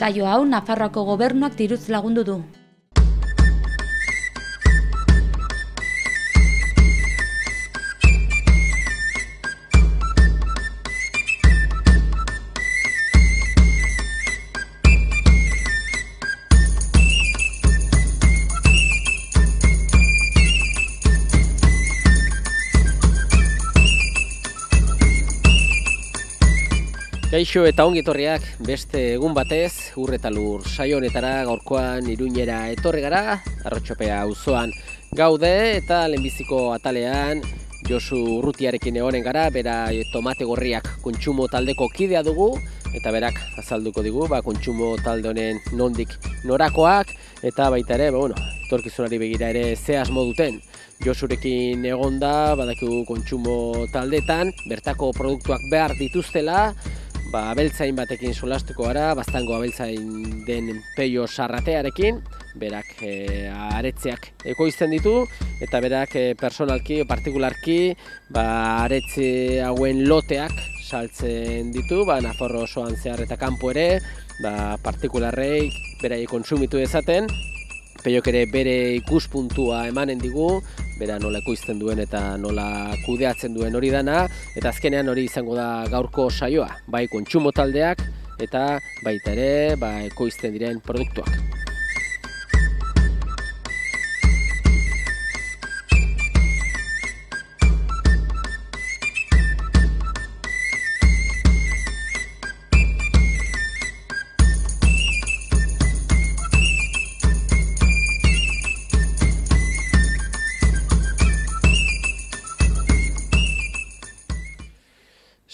saio hau Nafarroako gobernuak diruz lagundu du. Kaixo eta ongitorriak beste egun batez, urre eta lur saio gaurkoan iruñera etorri gara, arrotxopea auzoan gaude eta lehenbiziko atalean Josu Urrutiarekin egonen gara, bera tomate gorriak kontsumo taldeko kidea dugu, eta berak azalduko digu, ba, kontsumo talde honen nondik norakoak, eta baita ere, ba, bueno, torkizunari begira ere ze asmo duten. Josurekin egonda, badakigu kontsumo taldetan, bertako produktuak behar dituztela, ba, abeltzain batekin solastuko gara, baztango abeltzain den peio sarratearekin, berak e, eh, aretzeak ekoizten ditu, eta berak e, eh, personalki, partikularki, ba, aretze hauen loteak saltzen ditu, ba, naforro osoan zehar eta kanpo ere, ba, partikularreik, berai konsumitu ezaten, Peiok ere bere ikuspuntua emanen digu, bera nola ekoizten duen eta nola kudeatzen duen hori dana, eta azkenean hori izango da gaurko saioa, bai kontsumo taldeak eta baita ere ba, ekoizten diren produktuak.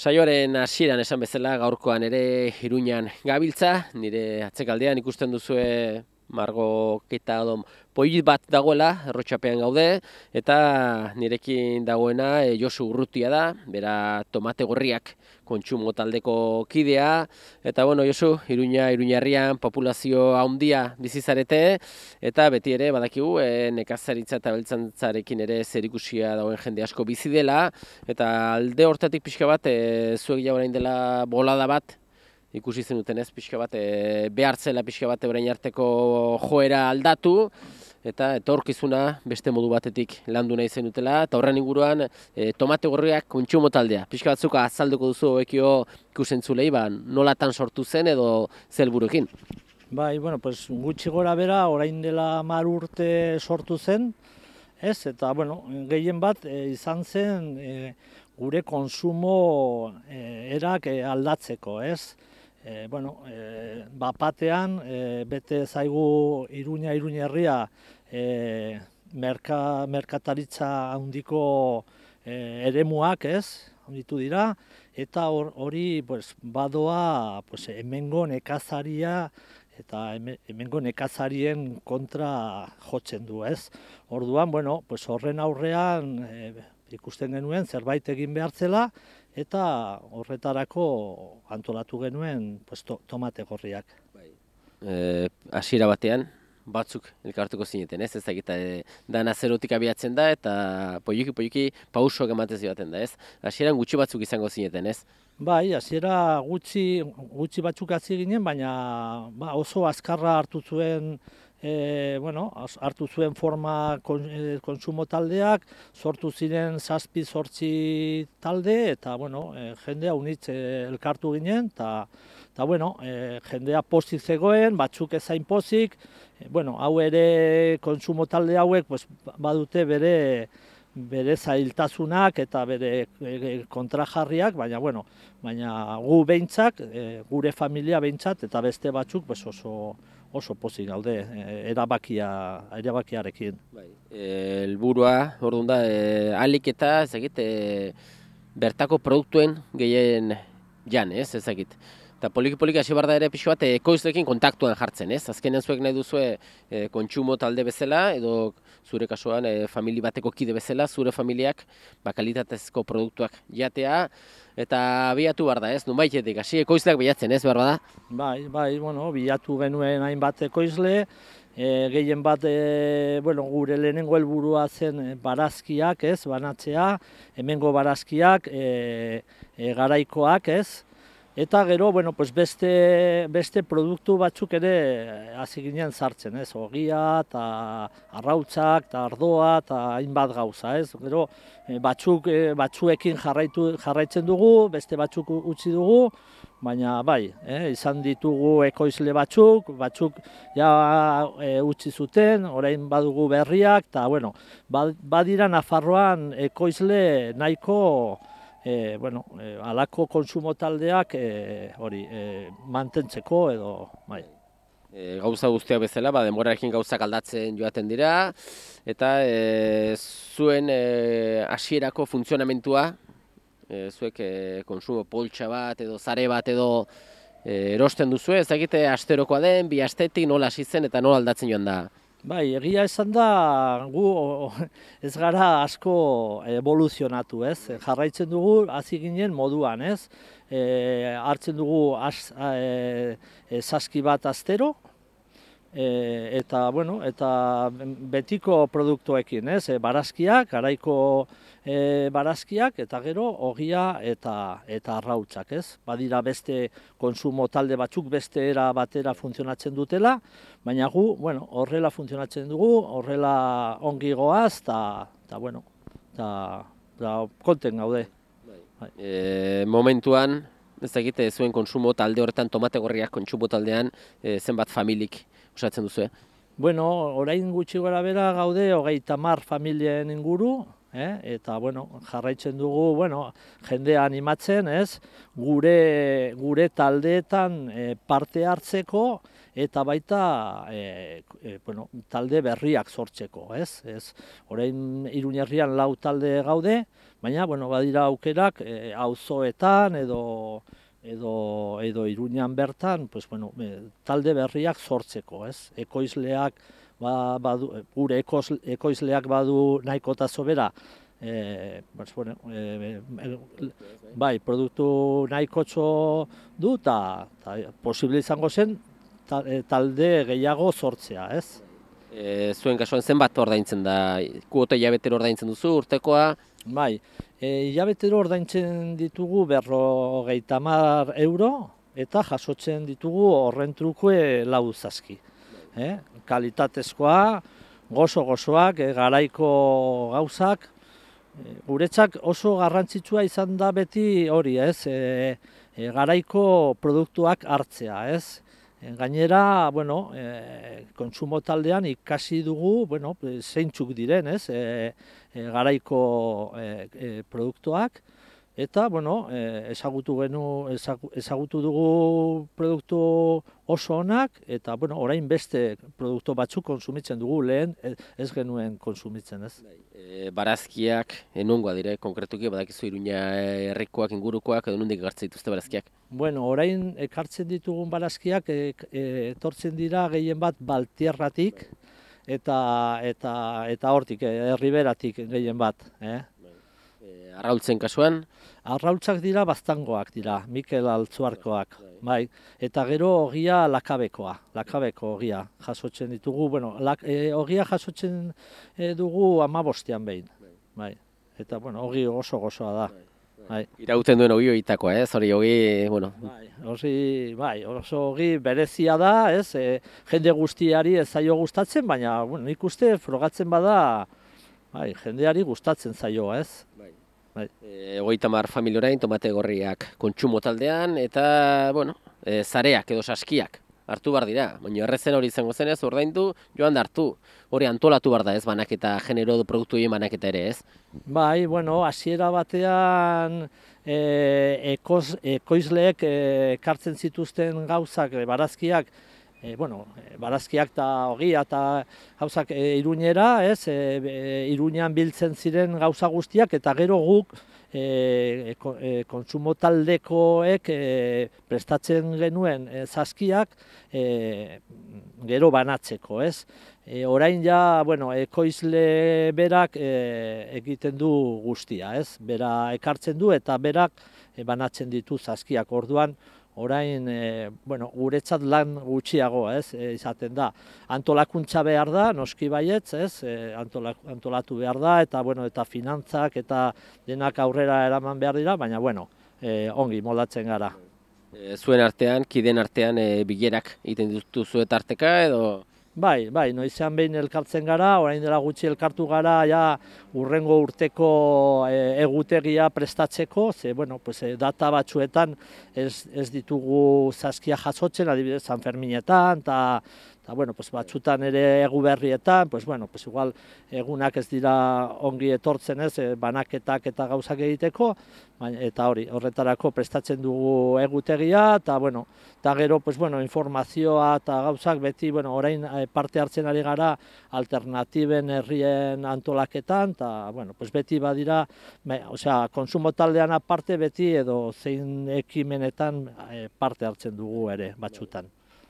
Saioaren hasieran esan bezala gaurkoan ere Iruinan gabiltza, nire atzekaldean ikusten duzue Margo, eta adon poiz bat dagoela, errotxapean gaude, eta nirekin dagoena e, Josu Urrutia da, bera tomate gorriak kontsumo taldeko kidea, eta bueno, Josu, Iruña, Iruñarrian populazio handia bizizarete, eta beti ere, badakigu, e, nekazaritza eta beltzantzarekin ere zerikusia dagoen jende asko bizi dela, eta alde hortatik pixka bat, e, zuek jaurain dela bolada bat, ikusi zen duten ez pixka bat e, eh, behartzela pixka bat orain arteko joera aldatu eta etorkizuna beste modu batetik landu nahi zen dutela eta horren inguruan eh, tomate gorriak kontsumo taldea pixka batzuk azalduko duzu hobekio ikusentzulei ba nolatan sortu zen edo zelburekin Bai, bueno, pues, gutxi gora bera, orain dela mar urte sortu zen, ez, eta, bueno, gehien bat, eh, izan zen, gure konsumo e, erak aldatzeko, ez e, bueno, e, eh, bapatean, e, eh, bete zaigu Iruña, Iruña herria, e, merka, merkataritza handiko e, eremuak, ez? Onditu dira, eta hori pues, badoa pues, hemengo nekazaria eta hemengo nekazarien kontra jotzen du, ez? Orduan, bueno, pues, horren aurrean ikusten genuen zerbait egin behartzela, eta horretarako antolatu genuen pues, tomate gorriak. Bai. E, asira batean, batzuk elkartuko zineten, ez ez egita, e, dana zerotik abiatzen da, eta poiuki poiki pausok ematez joaten da, ez? Hasieran gutxi batzuk izango zineten, ez? Bai, hasiera gutxi, gutxi batzuk hasi ginen, baina ba, oso azkarra hartu zuen e, bueno, hartu zuen forma kon, e, konsumo taldeak, sortu ziren zazpi sortzi talde, eta bueno, e, jendea unitz e, elkartu ginen, eta Eta bueno, e, jendea pozik zegoen, batzuk ezain pozik, e, bueno, hau ere konsumo talde hauek pues, badute bere bere zailtasunak eta bere e, kontrajarriak, baina bueno, baina gu beintzak, e, gure familia beintzat eta beste batzuk pues, oso oso pozik alde, eh, erabakia, erabakiarekin. Bai, elburua, orduan da, e, eta ezakit, eh, bertako produktuen gehien jan, ez ezakit. Eta poliki poliki hasi da ere pixoat ekoizdekin kontaktuan jartzen, ez? Azkenean zuek nahi duzu e, kontsumo talde bezala, edo zure kasuan e, famili bateko kide bezala, zure familiak ba, kalitatezko produktuak jatea, eta bilatu behar da ez, nun hasi ekoizleak bilatzen ez behar da? Bai, bai, bueno, bilatu genuen hainbat ekoizle, e, gehien bat e, bueno, gure lehenengo helburua zen barazkiak, ez, banatzea, hemengo barazkiak, e, e, garaikoak, ez, Eta gero, bueno, pues beste, beste produktu batzuk ere eh, hasi ginen sartzen, ez? Ogia eta arrautzak eta ardoa eta hainbat gauza, ez? Gero, eh, batzuk eh, batzuekin jarraitu jarraitzen dugu, beste batzuk utzi dugu, baina bai, eh, izan ditugu ekoizle batzuk, batzuk ja utzi zuten, orain badugu berriak eta bueno, ba-, badira Nafarroan ekoizle nahiko e, bueno, e, alako konsumo taldeak e, hori e, mantentzeko edo bai. E, gauza guztiak bezala, ba, denborarekin gauzak aldatzen joaten dira, eta e, zuen e, hasierako funtzionamentua, e, zuek e, konsumo poltsa bat edo zare bat edo e, erosten duzu, ez dakite asterokoa den, bi astetik nola hasi eta nola aldatzen joan da Bai, egia esan da, gu ez gara asko evoluzionatu, ez? Jarraitzen dugu, hasi ginen moduan, ez? E, hartzen dugu az, a, e, bat astero, e, eta bueno, eta betiko produktuekin, ez? Eh, barazkiak, garaiko e, eh, barazkiak eta gero ogia eta eta arrautzak, ez? Badira beste konsumo talde batzuk beste era batera funtzionatzen dutela, baina gu, bueno, horrela funtzionatzen dugu, horrela ongi goaz ta ta bueno, ta, ta konten gaude. Bai. E, momentuan ez da eh, zuen konsumo talde horretan tomate gorriak konsumo taldean eh, zenbat familik osatzen duzu, eh? Bueno, orain gutxi gora bera gaude, hogei tamar familien inguru, eh? eta bueno, jarraitzen dugu, bueno, jendea animatzen, ez? Gure, gure taldeetan eh, parte hartzeko, eta baita e, bueno, talde berriak sortzeko, ez? Ez, orain Iruñerrian lau talde gaude, baina bueno, badira aukerak e, auzoetan edo edo edo Iruñan bertan, pues bueno, talde berriak sortzeko, ez? Ekoizleak ba, badu, gure ekoizleak badu nahiko eta sobera, bueno, bai, produktu nahiko duta du, eta posible izango zen, Eh, talde gehiago sortzea, ez? E, zuen kasuan zenbat ordaintzen da, kuota jabetero ordaintzen duzu urtekoa? Bai, e, jabetero ordaintzen ditugu berro gehitamar euro, eta jasotzen ditugu horren trukue lau zazki. E, kalitatezkoa, gozo-gozoak, eh, garaiko gauzak, e, Guretzak oso garrantzitsua izan da beti hori, ez? E, e garaiko produktuak hartzea, ez? Eh, gainera, bueno, e, kontsumo taldean ikasi dugu, bueno, eh, zeintzuk diren, ez, e, garaiko e, produktuak, Eta, bueno, eh, ezagutu, genu, ezagutu dugu produktu oso onak, eta, bueno, orain beste produktu batzuk konsumitzen dugu lehen ez genuen konsumitzen, ez? E, barazkiak, enongoa dire, konkretuki, badakizu iruña errekoak, ingurukoak, edo nondik gartzen dituzte barazkiak? Bueno, orain ekartzen ditugun barazkiak eh, etortzen dira gehien bat baltierratik, eta, eta, eta hortik, herriberatik gehien bat, eh? arraultzen kasuan, arraultzak dira baztangoak dira, Mikel Altzuarkoak, bai, eta gero ogia lakabekoa, lakabeko ogia jasotzen ditugu, bueno, lak, e, ogia jasotzen e, dugu ama behin, bai, eta bueno, ogi oso gozoa da. Bai. Irauten duen ogi horitakoa, ez eh? hori ogi, bueno. Bai, bai, oso ogi berezia da, ez, e, jende guztiari ez zaio gustatzen, baina, bueno, nik frogatzen bada, Bai, jendeari gustatzen zaioa, ez? Bai. Bai. E, eh, Goita mar familiorain, tomate gorriak kontsumo taldean, eta, bueno, e, zareak edo saskiak hartu bar dira. Baina errezen hori izango zen ez, ordain du, joan da hartu, hori antolatu bar da ez, banaketa genero du produktu egin banak ere ez. Bai, bueno, hasiera batean, E, ekoz, ekoizleek e, kartzen zituzten gauzak, barazkiak, e, bueno, eh, barazkiak eta hogia eta gauzak e, eh, irunera, ez, e, irunean biltzen ziren gauza guztiak eta gero guk e, kontsumo taldekoek e, prestatzen genuen zazkiak e, gero banatzeko, ez. E, orain ja, bueno, ekoizle berak e, egiten du guztia, ez. Bera ekartzen du eta berak banatzen ditu zazkiak orduan, orain, e, bueno, guretzat lan gutxiago, ez, e, izaten da. Antolakuntza behar da, noski baietz, ez, e, antolatu behar da, eta, bueno, eta finantzak, eta denak aurrera eraman behar dira, baina, bueno, e, ongi, moldatzen gara. E, zuen artean, kiden artean, e, bilerak egiten dutu arteka, edo... Bai, bai, noizean behin elkartzen gara, orain dela gutxi elkartu gara, ja, urrengo urteko e, egutegia prestatzeko, ze, bueno, pues, e, data batzuetan ez, ditugu zazkia jasotzen, adibidez, San Ferminetan, eta Eta, bueno, pues, batzutan ere egu berrietan, pues, bueno, pues, igual egunak ez dira ongi etortzen ez, eh, banaketak eta gauzak egiteko, baina, eta hori, horretarako prestatzen dugu egutegia, eta, bueno, eta gero, pues, bueno, informazioa eta gauzak beti, bueno, orain eh, parte hartzen ari gara alternatiben herrien antolaketan, eta, bueno, pues, beti badira, me, osea, konsumo taldean aparte beti edo zein ekimenetan eh, parte hartzen dugu ere batzutan.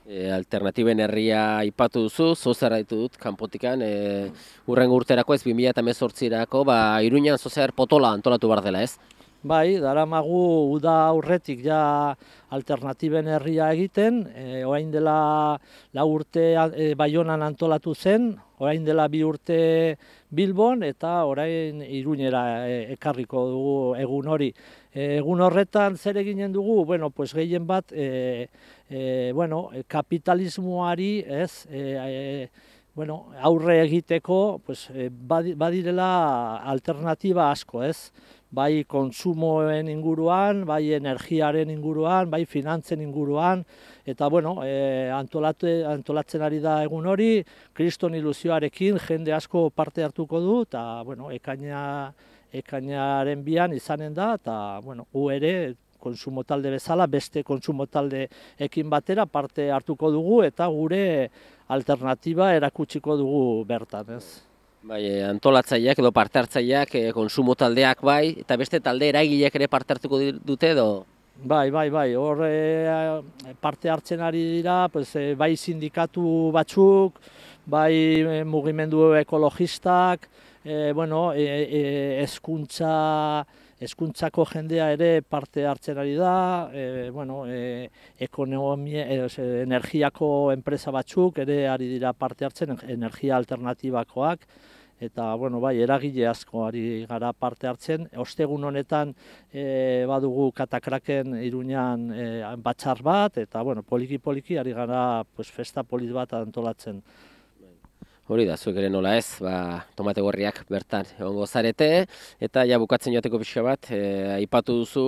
E, alternatiben herria ipatu duzu, zo zaraitu dut kanpotikan, e, eh, urren urterako ez 2018erako, ba Iruinan zo potola antolatu bar dela, ez? Bai, daramagu uda aurretik ja alternatiben herria egiten, e, orain dela la urte e, Baionan antolatu zen, orain dela bi urte Bilbon eta orain Iruinera e, ekarriko dugu egun hori. egun horretan zer eginen dugu? Bueno, pues gehien bat e, e, bueno, eh, kapitalismoari, ez, e, e, bueno, aurre egiteko, pues, badirela alternativa asko, ez? Bai kontsumoen inguruan, bai energiaren inguruan, bai finantzen inguruan, eta bueno, e, antolatzen ari da egun hori, kriston iluzioarekin jende asko parte hartuko du, eta bueno, ekaina, ekainaren bian izanen da, eta bueno, u konsumo talde bezala, beste konsumo talde ekin batera parte hartuko dugu eta gure alternativa erakutsiko dugu bertan. Ez? Bai, eh, antolatzaileak edo parte hartzaileak, eh, konsumo taldeak bai, eta beste talde eragileak ere parte hartuko dute edo? Bai, bai, bai, hor eh, parte hartzen ari dira, pues, bai sindikatu batzuk, bai mugimendu ekologistak, e, bueno, e, e, eskuntza, eskuntzako jendea ere parte hartzen ari da, e, bueno, e, ekonomia, e, energiako enpresa batzuk ere ari dira parte hartzen, energia alternatibakoak, eta bueno, bai, eragile asko ari gara parte hartzen. Ostegun honetan e, badugu katakraken irunean e, batxar bat, eta bueno, poliki-poliki ari gara pues, festa polit bat antolatzen. Hori da, zuek ere nola ez, ba, tomate gorriak bertan ongo zarete, eta ja bukatzen joateko pixka bat, e, aipatu duzu,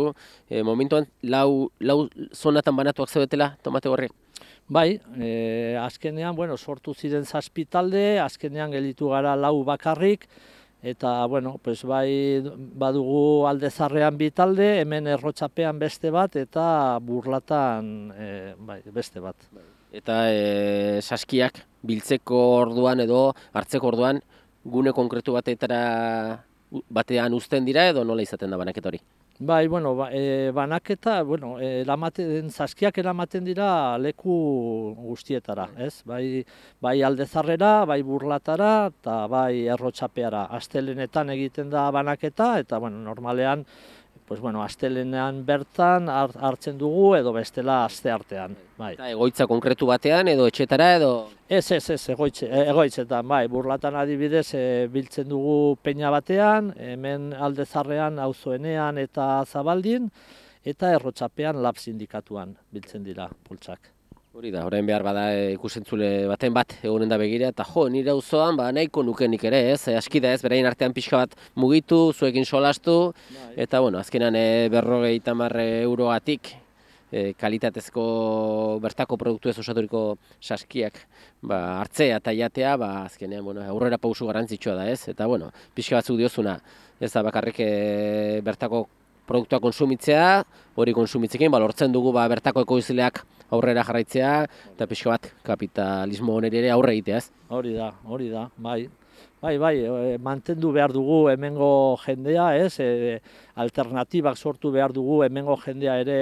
e, momentuan, lau, lau zonatan banatuak zebetela tomate gorriak? Bai, e, azkenean, bueno, sortu ziren zazpitalde, azkenean gelitu gara lau bakarrik, eta, bueno, pues bai, badugu aldezarrean zarrean bitalde, hemen errotxapean beste bat, eta burlatan e, bai, beste bat. Bai eta e, saskiak biltzeko orduan edo hartzeko orduan gune konkretu batetara batean uzten dira edo nola izaten da banaketa hori? Bai, bueno, ba, eh, banaketa, bueno, eh, eramaten, zaskiak eramaten dira leku guztietara, ez? Bai, bai aldezarrera, bai burlatara, eta bai errotxapeara. Aztelenetan egiten da banaketa, eta, bueno, normalean, pues bueno, astelenean bertan hartzen dugu edo bestela aste artean, bai. Eta egoitza konkretu batean edo etxetara edo Ez, ez, ez, egoitze, e, egoitzetan, bai, burlatan adibidez e, biltzen dugu peina batean, hemen aldezarrean, auzoenean eta zabaldin, eta errotxapean lab sindikatuan biltzen dira pultsak. Hori horren behar bada e, ikusentzule baten bat egonen da begira, eta jo, nire auzoan ba, nahiko nukenik ere, ez, e, aski da ez, berain artean pixka bat mugitu, zuekin solastu, bai. eta bueno, azkenan e, eh, berrogei euroatik, kalitatezko bertako produktu ez osaturiko saskiak ba, hartzea eta jatea, ba, azkenean bueno, aurrera pausu garrantzitsua da ez, eta bueno, pixka batzuk diozuna, ez da bakarrik bertako produktua konsumitzea, hori konsumitzekin, balortzen dugu ba, bertako ekoizileak aurrera jarraitzea, eta pixko bat kapitalismo honeri ere aurre egiteaz. Hori da, hori da, bai. Bai, bai, eh, mantendu behar dugu hemengo jendea, ez? E, alternatibak sortu behar dugu hemengo jendea ere,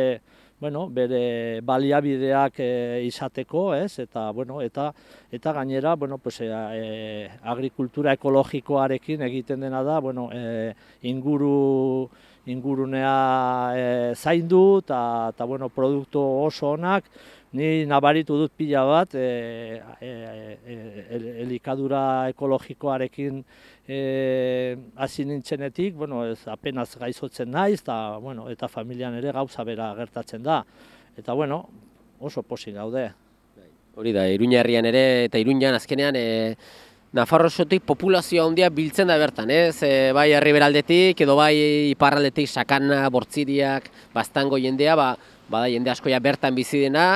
bueno, bere baliabideak e, izateko, ez? Eta, bueno, eta, eta gainera, bueno, pues, e, e agrikultura ekologikoarekin egiten dena da, bueno, e, inguru, ingurunea e, zaindu eta ta bueno, produktu oso onak ni nabaritu dut pila bat e, e, e elikadura ekologikoarekin e, hasi e, nintzenetik, bueno, ez apenas gaizotzen naiz eta bueno, eta familian ere gauza bera gertatzen da. Eta bueno, oso posi gaude. Hori da, Iruña herrian ere, eta Iruñan azkenean, e, Nafarrosotik populazioa handia biltzen da bertan, ez? E, bai herriberaldetik edo bai iparraldetik sakana, bortziriak, baztango jendea, ba, bada jende askoia bertan bizi dena,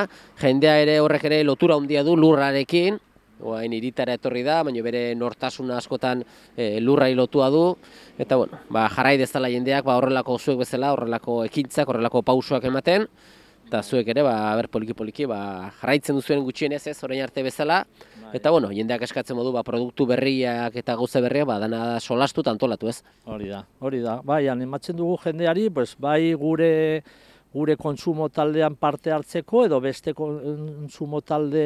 jendea ere horrek ere lotura handia du lurrarekin, oain iritara etorri da, baina bere nortasuna askotan e, lurrai lotua du, eta bueno, ba, jarrai dezala jendeak ba, horrelako zuek bezala, horrelako ekintzak, horrelako pausuak ematen, eta zuek ere, ba, ber poliki-poliki, ba, jarraitzen duzuen gutxienez ez, orain arte bezala, bai. eta bueno, jendeak eskatzen modu, ba, produktu berriak eta gauze berriak, ba, dana solastu antolatu ez? Hori da, hori da, bai, animatzen dugu jendeari, pues, bai, gure gure kontsumo taldean parte hartzeko edo beste kontsumo talde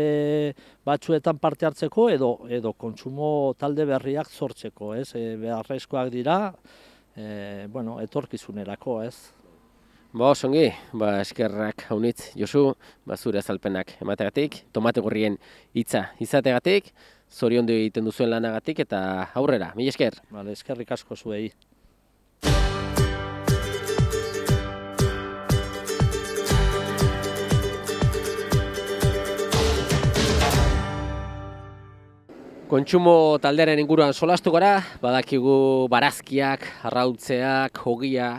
batzuetan parte hartzeko edo edo kontsumo talde berriak sortzeko, ez? E, beharrezkoak dira e, bueno, etorkizunerako, ez? Ba, osongi, ba, eskerrak haunitz, Josu, ba, zure azalpenak emategatik, tomate gorrien hitza izategatik, zorion dio egiten duzuen lanagatik, eta aurrera, mi esker. Bale, eskerrik asko zuei. Kontsumo taldearen inguruan solastu gara, badakigu barazkiak, arrautzeak, hogia,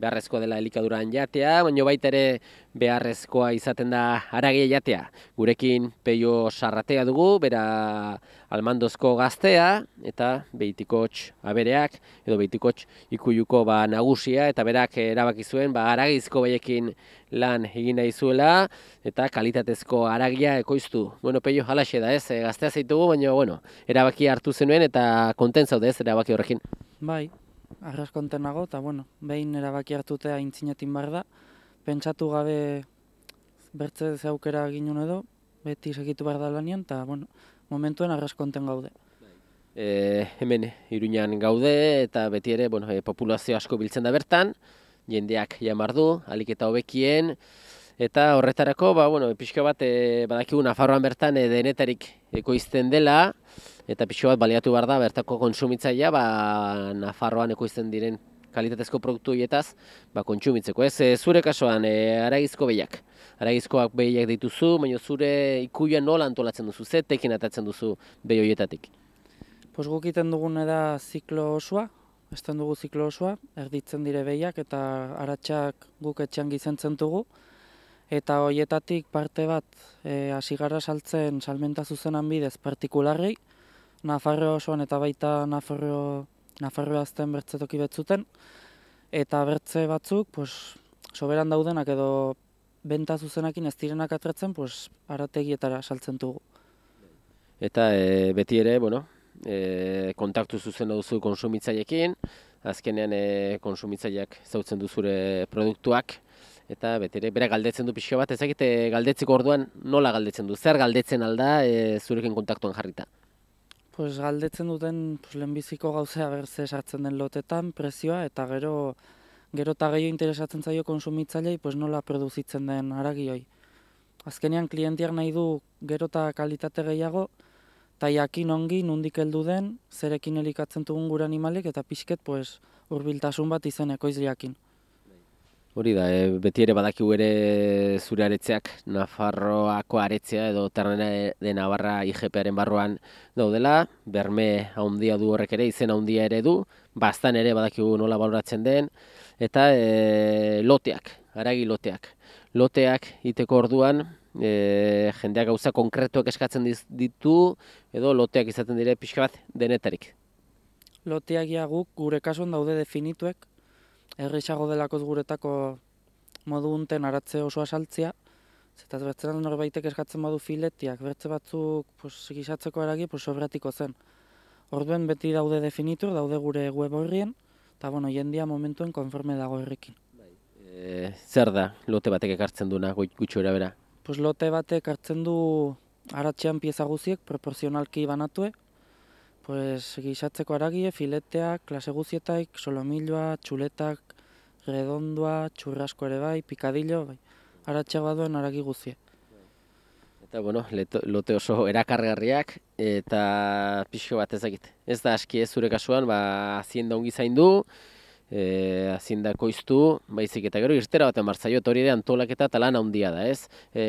beharrezkoa dela elikaduran jatea, baina baita ere beharrezkoa izaten da haragia jatea. Gurekin peio sarratea dugu, bera almandozko gaztea, eta behitikotx abereak, edo behitikotx ikuyuko ba nagusia, eta berak erabaki zuen ba haragizko baiekin lan egin daizuela, eta kalitatezko aragia ekoiztu. Bueno, peio halaxe da ez, eh, gaztea zaitugu, baina bueno, erabaki hartu zenuen, eta konten zaude ez, erabaki horrekin. Bai, arraskonten nago, eta bueno, behin erabaki hartutea intzinatin behar da, pentsatu gabe bertze aukera ginen edo, beti segitu bar da lanian, eta bueno, momentuen arraskonten gaude. E, hemen, iruñan gaude, eta beti ere, bueno, eh, populazio asko biltzen da bertan, jendeak jamardu, alik eta hobekien, Eta horretarako, ba, bueno, pixka bat, e, badakigu Nafarroan bertan e, denetarik ekoizten dela, eta pixo bat baliatu behar da bertako konsumitzaia ba, Nafarroan ekoizten diren kalitatezko produktu hietaz ba, kontsumitzeko. Ez eh, zure kasoan, e, eh, aragizko behiak. Aragizkoak behiak dituzu, baina zure ikuia nola antolatzen duzu, ze atatzen duzu behi horietatik. Pues gukiten dugun da ziklo osua, esten dugu ziklo osua, erditzen dire behiak eta aratsak guk etxean gizentzen dugu. Eta hoietatik parte bat e, eh, asigarra saltzen salmenta zuzenan bidez partikularri, Nafarro osoan eta baita Nafarro Nafarro azten bertzetoki betzuten eta bertze batzuk pues, soberan daudenak edo benta zuzenakin ez direnak atretzen pues, arategietara saltzen dugu. Eta e, beti ere, bueno, e, kontaktu zuzen duzu konsumitzaiekin, azkenean e, konsumitzaileak zautzen duzure produktuak, eta beti ere, bere galdetzen du pixka bat, ezakite galdetzeko orduan nola galdetzen du, zer galdetzen alda e, zurekin kontaktuan jarrita? Pues galdetzen duten pues lehenbiziko gauzea berze sartzen den lotetan, prezioa, eta gero gero ta gehiago interesatzen zaio konsumitzailei pues nola produzitzen den haragioi. Azkenean klientiak nahi du gero ta kalitate gehiago, eta jakin ongi nundik heldu den, zerekin elikatzen dugun gure animalek, eta pixket pues, hurbiltasun bat izen ekoizriakin. Hori da, e, beti ere badakigu ere zure aretzeak, Nafarroako aretzea edo Ternera de Navarra IGParen barroan daudela, berme haundia du horrek ere, izen haundia ere du, bastan ere badakigu nola baloratzen den, eta e, loteak, aragi loteak. Loteak iteko orduan, e, jendeak gauza konkretuak eskatzen ditu, edo loteak izaten dire pixka bat denetarik. Loteak guk gure kasuan daude definituek, errexago delakoz guretako modu unten aratze oso asaltzia, zetaz bertzen alde norbaitek eskatzen badu filetiak, bertze batzuk pos, gizatzeko eragi pos, sobratiko zen. Orduen beti daude definitu, daude gure web horrien, eta bueno, jendia momentuen konforme dago errekin. Bai, e, eh, zer da, lote batek ekartzen duna, gutxo erabera? Pues lote batek ekartzen du aratxean pieza guziek, proporzionalki banatue, Pues gizatzeko aragie, fileteak, klase guzietaik, solomiloa, txuletak, redondua, txurrasko ere bai, pikadillo, bai. Aratxe duen aragi guzie. Eta, bueno, leto, lote oso erakargarriak eta pixko bat ezakit. Ez da aski ez zure kasuan, ba, hazienda ongi zaindu, e, koiztu, baizik eta gero irtera baten martzaio, eta hori ere antolaketa eta handia da, ez? E,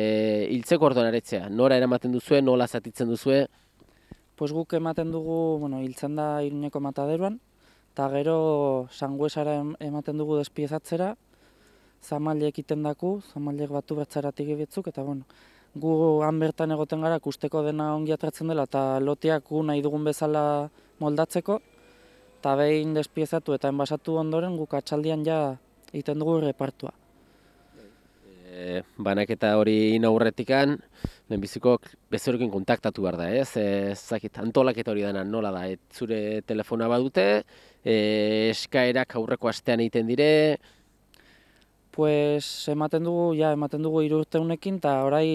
eh, iltzeko orduan aretzea, nora eramaten duzue, nola zatitzen duzue, pues guk ematen dugu, bueno, hiltzen da iruneko mataderuan, eta gero sanguesara ematen dugu despiezatzera, zamaliek itendaku, zamaliek batu bertzaratik eta bueno, gu han bertan egoten gara, kusteko dena ongi atratzen dela, eta loteak gu nahi dugun bezala moldatzeko, eta behin despiezatu eta enbasatu ondoren guk atxaldian ja egiten dugu repartua. Eh, banaketa hori inaurretikan, den bizikok bezorekin kontaktatu behar da, ez? Zakit, antolaketa hori dena nola da, ez zure telefona badute, e, eskaerak aurreko astean egiten dire? Pues, ematen dugu, ja, ematen dugu irurte unekin, eta orai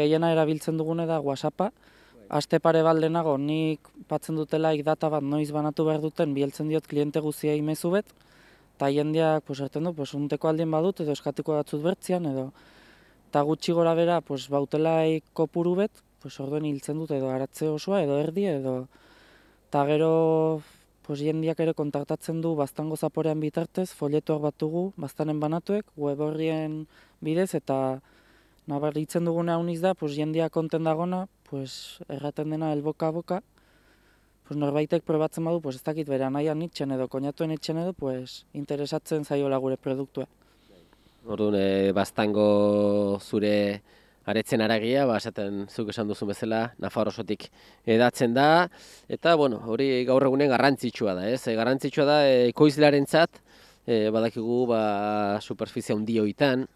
gehiena erabiltzen dugune da WhatsAppa. Aste pare baldenago, nik patzen dutela ikdata bat noiz banatu behar duten, bieltzen diot kliente imezu bet eta jendeak, pues, erten du, pues, unteko aldien badut, edo eskatiko batzut bertzian, edo, eta gutxi gora bera, pues, bautelaik kopuru bet, pues, orduen hiltzen dut, edo aratze osoa, edo erdi, edo, eta gero, pues, jendiak ere kontaktatzen du baztango zaporean bitartez, folietuak batugu, dugu, baztanen banatuek, web horrien bidez, eta nabaritzen duguna uniz da, pues, jendiak konten dagona, pues, erraten dena elboka-boka, pues norbaitek probatzen badu, pues ez dakit bera nahi anitzen edo, koñatuen itzen edo, pues interesatzen zaio lagure produktua. Orduan, eh, bastango zure aretzen aragia, ba, esaten zuk esan duzu bezala, Nafar osotik edatzen da, eta, bueno, hori gaur egunen garrantzitsua da, ez? Eh, garrantzitsua da, eh, ekoizlearen zat, e, eh, badakigu, ba, superfizia undioitan,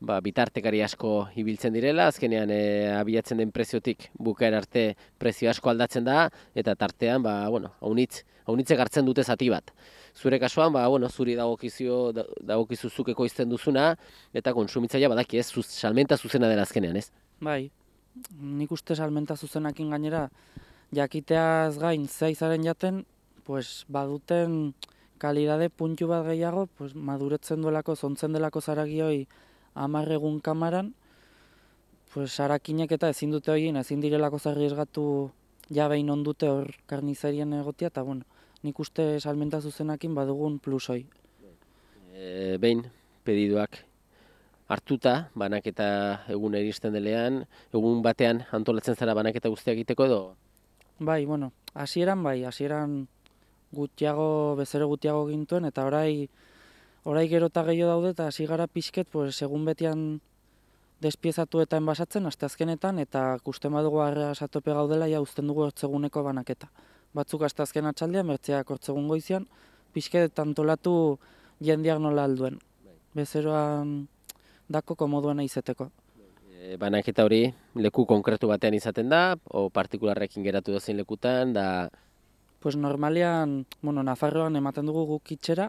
ba, bitartekari asko ibiltzen direla, azkenean e, abiatzen den preziotik bukaer arte prezio asko aldatzen da, eta tartean, ba, bueno, haunitz, haunitzek hartzen dute zati bat. Zure kasuan, ba, bueno, zuri dagokizio, dagokizu zukeko izten duzuna, eta konsumitzaia badaki ez, zuz, salmenta zuzena dela azkenean, ez? Bai, nik uste salmenta zuzenakin gainera, jakiteaz gain zaizaren jaten, pues, baduten kalidade puntu bat gehiago, pues, maduretzen duelako, zontzen delako zaragioi, amar egun kamaran, pues harakinek eta ezin dute hori, ezin direlako zarri esgatu jabein ondute hor karnizarien egotia, eta bueno, nik uste salmenta zuzenakin badugun plus hoi. E, behin, pediduak hartuta, banaketa egun eristen delean, egun batean antolatzen zara banaketa guztiak egiteko edo? Bai, bueno, hasieran bai, hasieran gutiago, bezero gutiago gintuen, eta orai, orai gero eta gehiago daude eta hasi gara pues egun betean despiezatu eta enbasatzen azkenetan eta kusten badugu harrea satope gaudela ja uzten dugu hortzeguneko banaketa. Batzuk asteazken atxaldean, bertzeak hortzegun goizian, pisketetan tolatu jendiak nola alduen. Bezeroan dako komoduena izeteko. Eh, banaketa hori leku konkretu batean izaten da, o partikularrekin geratu dozin lekutan, da... Pues normalian, bueno, Nafarroan ematen dugu guk itxera,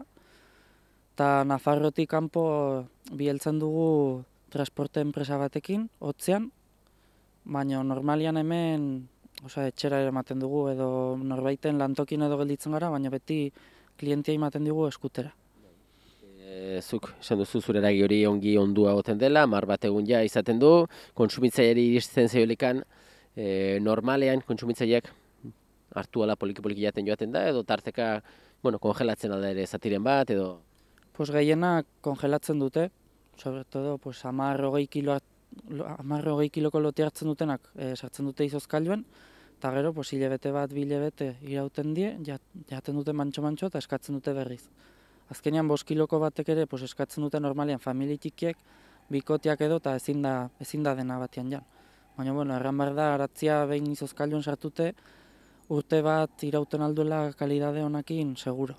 eta Nafarrotik kanpo bieltzen dugu transporte enpresa batekin, hotzean, baina normalian hemen osa, etxera ematen dugu edo norbaiten lantokin edo gelditzen gara, baina beti klientia ematen dugu eskutera. E, zuk, esan duzu zure eragi hori ongi ondua goten dela, mar bat egun ja izaten du, kontsumitzaileari iristen zeiolikan, e, normalean kontsumitzaileak hartu ala poliki-poliki jaten joaten da, edo tarteka, bueno, kongelatzen alda ere zatiren bat, edo pues gehiena kongelatzen dute, sobre todo pues 10-20 amarro gehi kiloko loti hartzen dutenak e, sartzen dute izozkailuen, eta gero, pues, bat, bilabete irauten die, jaten dute mantxo-mantxo eta eskatzen dute berriz. Azkenean, bost kiloko batek ere, pues, eskatzen dute normalian familitikiek, bikotiak edo eta ezin da, ezin da dena batian jan. Baina, bueno, erran behar da, aratzia behin izozkailuen sartute, urte bat irauten alduela kalidade honakin, seguro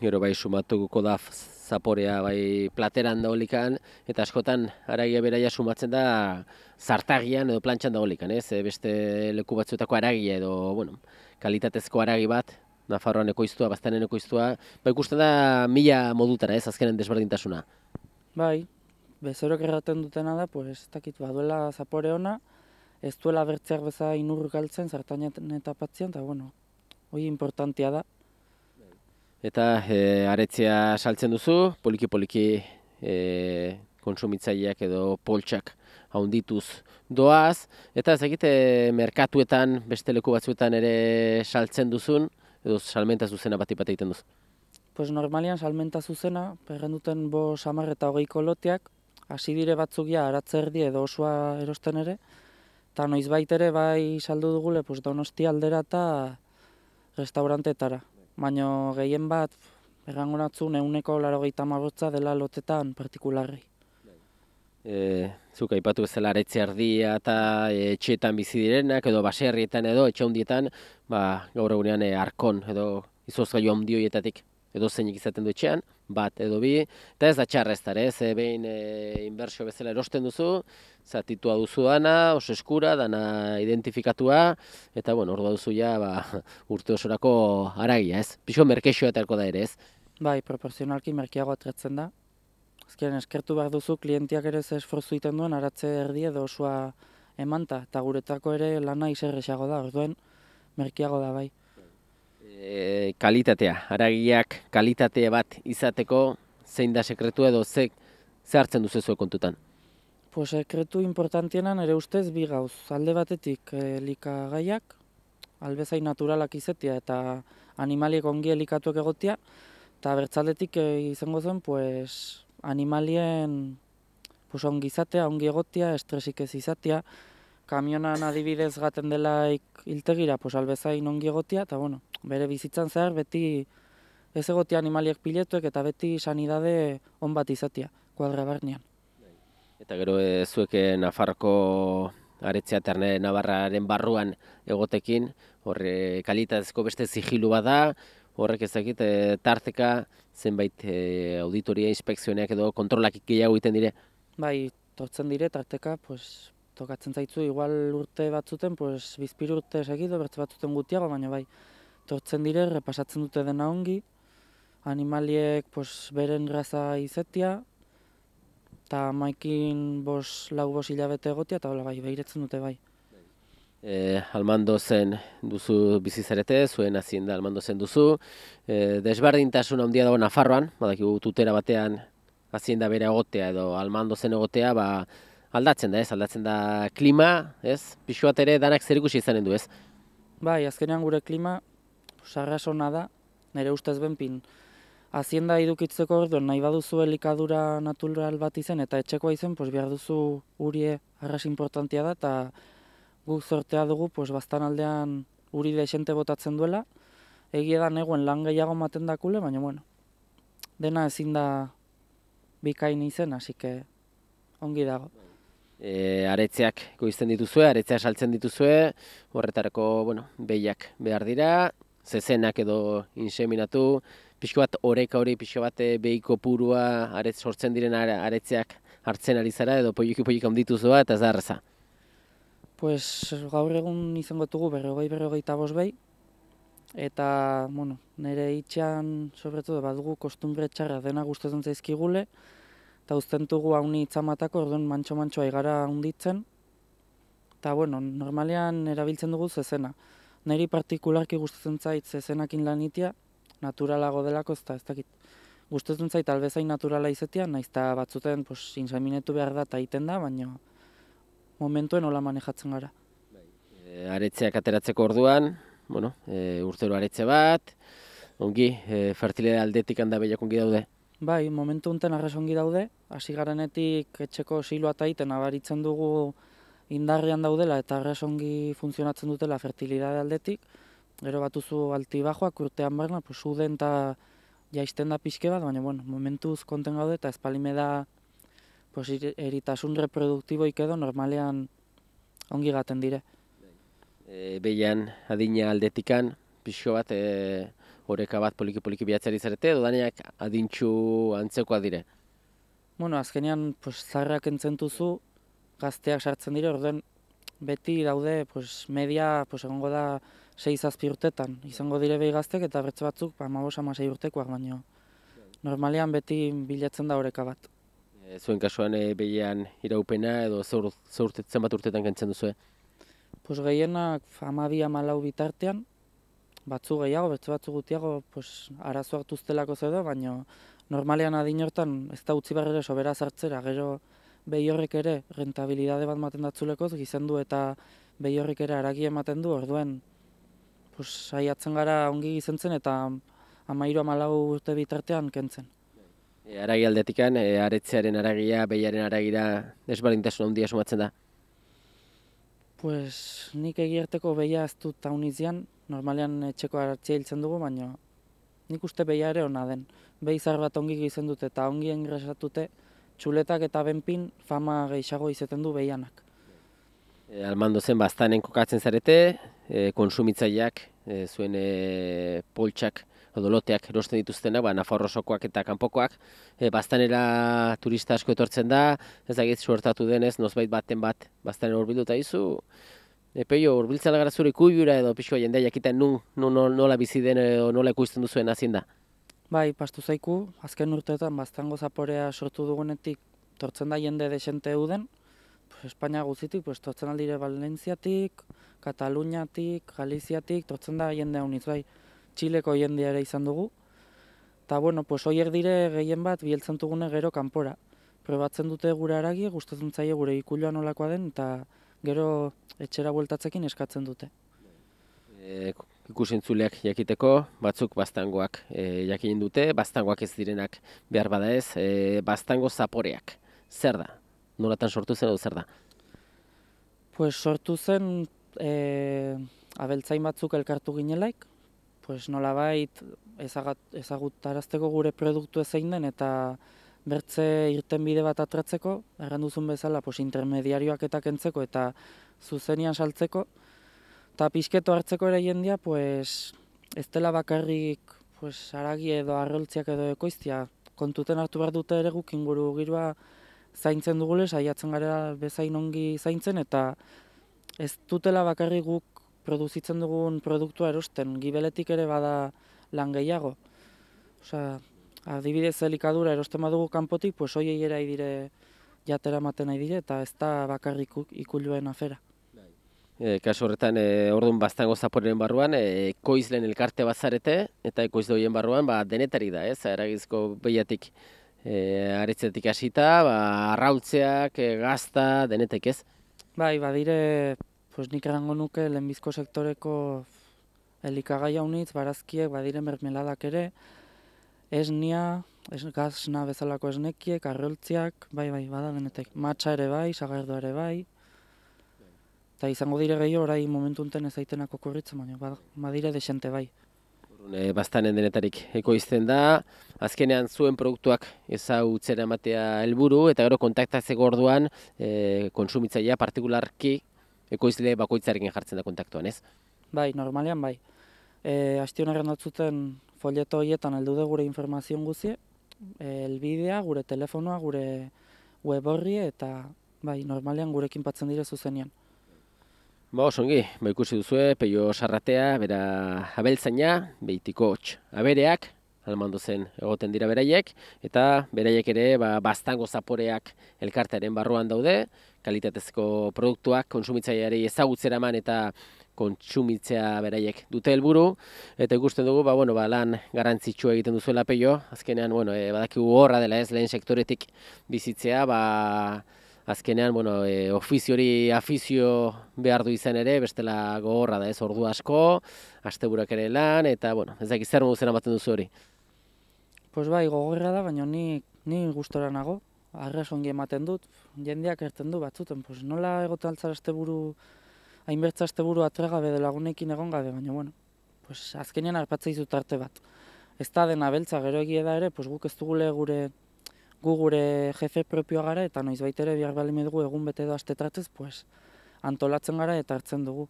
gero bai sumatuko da zaporea bai plateran da olikan, eta askotan aragia beraia sumatzen da zartagian edo plantxan da ez? E, beste leku batzuetako aragia edo, bueno, kalitatezko aragi bat, Nafarroan ekoiztua, baztanen ekoiztua, bai ikusten da mila modutara, ez, azkenen desberdintasuna. Bai, bezorok erraten dutena da, pues, ez dakit, baduela zapore ona, ez duela bertzeak bezala inurruk galtzen, zartanean eta patzean, eta bueno, hori importantia da eta e, aretzea saltzen duzu, poliki-poliki e, konsumitzaileak edo poltsak haundituz doaz, eta ez egite merkatuetan, beste leku batzuetan ere saltzen duzun, edo salmenta zuzena bat ipat egiten duzu? Pues normalian salmenta zuzena, perren duten bo samar eta hogei koloteak, hasi dire batzuk ja aratzerdi edo osoa erosten ere, eta noiz ere bai saldu dugule, pues donosti aldera eta restaurantetara baino gehien bat, erangoratzu, neuneko laro gehieta dela lotetan partikularri. E, eh, zuk aipatu bezala aretzi ardia eta etxeetan bizi direnak edo baserrietan edo etxaundietan ba, gaur egunean e, arkon edo izozgailu handioietatik edo zeinik izaten du etxean, bat edo bi, eta ez da txarrez dara, ez behin e, inbertsio bezala erosten duzu, zatitua duzu dana, os eskura, dana identifikatua, eta bueno, ordua duzu ja ba, urte osorako aragia, ez? Piso merkeixoa eta da ere, ez? Bai, proporzionalki merkeago atretzen da. Azkaren eskertu behar duzu, klientiak ere esforzu iten duen, aratze erdi edo osua emanta, eta guretako ere lana iserrexago da, orduen merkeago da, bai. Eh, kalitatea, aragiak kalitate bat izateko zein da sekretua edo ze ze hartzen duzu zeu kontutan. Po sekretu importanteena nere ustez bi gauz. Alde batetik eh, elikagaiak, likagaiak, albezai naturalak izetia eta animaliek ongi likatuak egotea eta bertsaldetik eh, izango zen pues animalien pues ongi izatea, ongi egotea, estresik ez izatea, kamionan adibidez gaten dela iltegira, pues albezain ongi egotia, eta bueno, bere bizitzan zehar, beti ez egotia animaliek piletuek, eta beti sanidade on bat izatea, kuadra barnean. Eta gero e, eh, zueke eh, Nafarroko aretzea terne Navarraren barruan egotekin, horre kalitazko beste zigilu bat da, horrek ez dakit eh, tarteka, zenbait auditoria, inspekzioneak edo kontrolak ikilago egiten dire? Bai, tortzen dire tarteka, pues, tokatzen zaitzu igual urte batzuten, pues, bizpiru urte segido, bertze batzuten gutiago, baina bai, tortzen dire, repasatzen dute dena ongi, animaliek pues, beren raza izetia, eta maikin bos, lau bos hilabete egotia, eta bai, behiretzen dute bai. E, eh, almando zen duzu bizizarete, zuen azienda da almando zen duzu, e, handia dago Nafarroan, badakigu tutera batean azienda bere egotea edo almando zen egotea, ba, aldatzen da, ez, aldatzen da klima, ez? Pixuat ere danak zer ikusi izanen du, ez? Bai, azkenean gure klima sarrasona da, nere ustez benpin. Hazienda idukitzeko orduan nahi baduzu elikadura natural bat izen, eta etxekoa izen, pues, behar duzu urie arras importantia da, eta guk zortea dugu, pues, bastan aldean uri lexente botatzen duela, egia da neguen lan gehiago maten da kule, baina, bueno, dena ezin da bikain izen, asike, ongi dago e, aretzeak goizten dituzue, aretzea saltzen dituzue, horretarako, bueno, behiak behar dira, zezenak edo inseminatu, pixko bat oreka hori, pixko bat e, behiko purua, aretz sortzen diren aretzeak hartzen ari zara, edo poliki poliki handituz doa, eta zarraza. Pues, gaur egun izango dugu berrogei berrogei bost behi, eta, bueno, nire itxean, sobretu, bat dugu kostumbre txarra dena guztetan zaizkigule, eta uztentugu hauni itzamatako, orduan mantxo-mantxoa igara hunditzen, eta bueno, normalean erabiltzen dugu zezena. Neri partikularki gustatzen zait zezenakin lanitia, naturalago delako ez da, ez dakit. Gustatzen zait albezain naturala izetia, naizta eta batzuten pos, behar da eta egiten da, baina momentuen hola manejatzen gara. Bai, e, aretzeak ateratzeko orduan, bueno, e, urtero aretze bat, ongi, e, fertilea aldetik handa behiak ongi daude. Bai, momentu unten arrazongi daude, hasi garenetik etxeko silua eta iten abaritzen dugu indarrian daudela eta ongi funtzionatzen dutela fertilidade aldetik. Gero batuzu altibajoak urtean barna, pues, uden eta jaisten da pixke bat, baina bueno, momentuz konten gaude eta espalime da pues, eritasun reproduktiboik edo normalean ongi gaten dire. E, Beian, adina aldetikan, pixko bat, e, oreka bat poliki-poliki bihatzari zarete, edo daneak adintxu antzekoa dire? Bueno, azkenean, pues, zarrak entzentuzu, gazteak sartzen dira orduan, beti daude, pues, media, pues, egongo da, sei zazpi urtetan, izango dire behi gaztek, eta bertze batzuk, ba, magos sei urtekoak baino. Normalean beti bilatzen da horeka bat. Eh, zuen kasuan eh, behian iraupena edo zeur, bat urtetan kentzen duzu, eh? Pues gehienak amabi amalau bitartean, batzu gehiago, betzu batzu gutiago, pues, arazo hartu da, baina normalean adin hortan ez da utzi barrere sobera zartzera, gero behi horrek ere rentabilidade bat maten datzulekoz, gizendu eta behi horrek ere ematen du, orduen, pues, saiatzen gara ongi gizentzen eta amairo amalau urte bitartean kentzen. E, aragi aldetikan, e, aretzearen aragia, behiaren aragira, desbalintasun handia sumatzen da? Pues, nik egierteko behia ez dut taunizian, normalean etxeko hartzi hiltzen dugu, baina nik uste behia ere ona den. Behizar bat ongi gizendute dute eta ongi engresatute, txuletak eta benpin fama gehiago izeten du behianak. E, almando zen baztanen kokatzen zarete, e, konsumitzaileak, e, zuen e, poltsak, odoloteak erosten dituztenak, ba, Nafarrosokoak eta kanpokoak, e, baztanera turista asko etortzen da, ez da suertatu denez, nozbait baten bat, baztanera horbilduta izu, Epeio, urbiltzala gara zure kuibura edo pixkoa jendea jakiten nu, nu, nola bizi den edo nola ikusten duzuen hazin da? Bai, pastu zaiku, azken urteetan baztango zaporea sortu dugunetik tortzen da jende desente euden, pues, Espainia guzitik, pues, tortzen aldire Balentziatik, Kataluniatik, Galiziatik, tortzen da jende honitz, bai, Txileko jendea ere izan dugu. Eta, bueno, pues, oier dire gehien bat, bieltzen dugune gero kanpora. Probatzen dute gure aragi, gustatzen zaie gure ikuloa nolakoa den, eta gero etxera bueltatzekin eskatzen dute. E, ikusintzuleak jakiteko, batzuk baztangoak e, jakin dute, baztangoak ez direnak behar bada ez, e, baztango zaporeak, zer da? Nolatan sortu zen edo zer da? Pues sortu zen e, abeltzain batzuk elkartu ginelaik, pues nolabait ezagut, ezagutarazteko gure produktu ezein den eta bertze irtenbide bat atratzeko, erran duzun bezala pos, intermediarioak eta kentzeko eta zuzenian saltzeko, eta pixketo hartzeko ere jendia, pues, ez dela bakarrik pues, aragi edo arroltziak edo ekoiztia, kontuten hartu behar dute ere guk inguru girua zaintzen dugule, saiatzen gara bezain ongi zaintzen, eta ez dutela bakarrik guk produzitzen dugun produktua erosten, gibeletik ere bada lan gehiago. Osa, adibidez elikadura erosten badugu kanpotik, pues hoiei era dire jatera ematen nahi dire eta ez da bakarrik ikuluen afera. Bai. E, eh, kaso horretan, e, orduan baztango zaporen barruan, e, eh, koizlen elkarte bazarete eta koizdoien barruan, ba, denetari da, ez, eragizko behiatik e, aritzetik hasita, ba, arrautzeak, e, gazta, denetek, ez? Bai, badire, pues, nik erango nuke, lehenbizko sektoreko elikagai unitz, barazkiek, badire mermeladak ere, esnia, es, gazna bezalako esnekiek, arroltziak, bai, bai, bada denetek. Matxa ere bai, sagardoa ere bai. Eta izango dire gehi momentu momentunten ez aitenak okurritzen, baina ba, badire desente bai. E, bastanen denetarik ekoizten da, azkenean zuen produktuak ezautzen ematea helburu eta gero kontaktatzeko orduan e, eh, konsumitzaia partikularki ekoizle bakoitzarekin jartzen da kontaktuan, ez? Bai, normalean bai. Eh, e, Aztion folleto hoietan heldu da gure informazio guzti, eh, elbidea, gure telefonoa, gure web horri eta bai, normalean gurekin patzen dire zuzenean. Ba, osongi, ba ikusi duzu, peio sarratea, bera abeltzaina, behitiko hotx abereak, almando zen egoten dira beraiek, eta beraiek ere ba, bastango zaporeak elkartearen barruan daude, kalitatezko produktuak konsumitzaileari ezagutzeraman eta kontsumitzea beraiek dute helburu eta ikusten dugu ba, bueno, ba, lan garantzitsua egiten duzuela peio, azkenean bueno, e, badakigu horra dela ez lehen sektoretik bizitzea, ba, azkenean bueno, eh, ofizio hori afizio behar du izan ere, bestela gogorra da ez ordu asko, aste ere lan, eta bueno, ez dakiz zer moduzen amaten duzu hori. Pues bai, gogorra da, baina ni, ni gustora nago, arrasongi ematen dut, jendeak erten du batzuten, pues nola egoten altzara asteburu hainbertza azte buru atregabe de lagunekin egon gabe, baina, bueno, pues, azkenean arpatza izut arte bat. Ez da dena beltza, gero egia da ere, pues, guk ez dugule gure gu gure jefe propioa gara, eta noiz baitere bihar dugu egun bete edo azte tratez, pues, antolatzen gara eta hartzen dugu.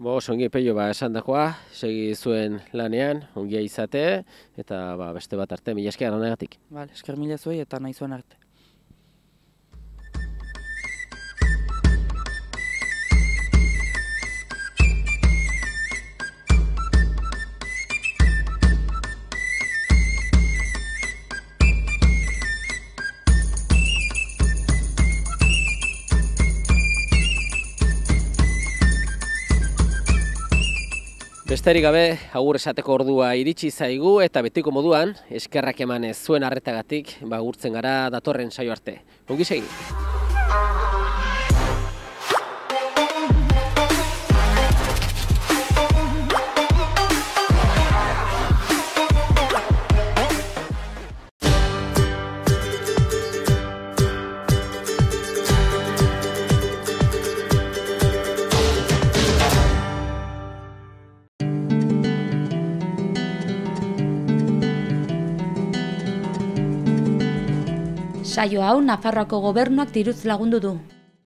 Bo, zongi peio ba, esan dakoa, segi zuen lanean, ongia izate, eta ba, beste bat arte, mila esker negatik. Vale, esker mila zuei eta nahi zuen arte. Besterik gabe, agur esateko ordua iritsi zaigu eta betiko moduan, eskerrak emanez zuen harretagatik, ba gara datorren saio arte. Ongi segi. Saio hau Nafarroako gobernuak diruz lagundu du.